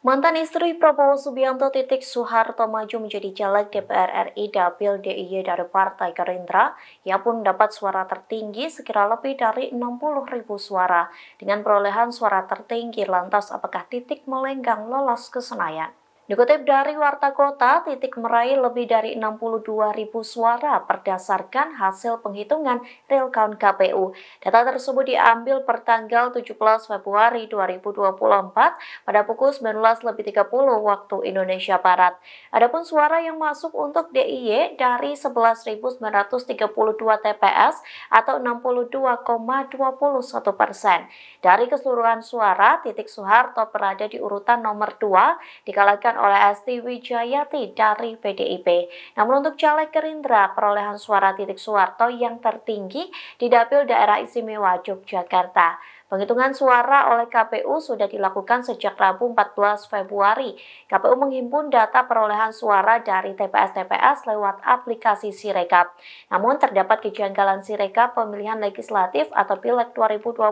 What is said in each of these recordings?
Mantan istri Prabowo Subianto titik Soeharto maju menjadi caleg DPR RI Dapil DIY dari Partai Gerindra. Ia pun mendapat suara tertinggi sekira lebih dari 60 ribu suara. Dengan perolehan suara tertinggi lantas apakah titik melenggang lolos ke Senayan? Dikutip dari Warta Kota, Titik meraih lebih dari 62 ribu suara berdasarkan hasil penghitungan real count KPU. Data tersebut diambil pertanggal 17 Februari 2024 pada pukul 19.30 waktu Indonesia Barat. Adapun suara yang masuk untuk DIY dari 11.932 TPS atau 62,21 persen. Dari keseluruhan suara, Titik Soeharto berada di urutan nomor 2 dikalahkan oleh Esti Wijayati dari PDIP. Namun untuk caleg Gerindra, perolehan suara titik Suwarto yang tertinggi di dapil daerah istimewa Yogyakarta. Penghitungan suara oleh KPU sudah dilakukan sejak Rabu 14 Februari. KPU menghimpun data perolehan suara dari TPS-TPS lewat aplikasi Sirekap. Namun terdapat kejanggalan Sirekap pemilihan legislatif atau Pileg 2024.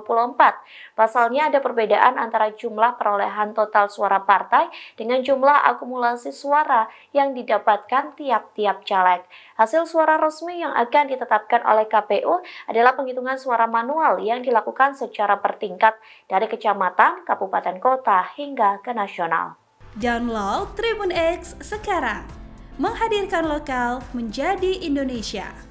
Pasalnya ada perbedaan antara jumlah perolehan total suara partai dengan jumlah akumulasi suara yang didapatkan tiap-tiap caleg. Hasil suara resmi yang akan ditetapkan oleh KPU adalah penghitungan suara manual yang dilakukan secara tingkat dari kecamatan, kabupaten kota hingga ke nasional. Download Tribun X sekarang. Menghadirkan lokal menjadi Indonesia.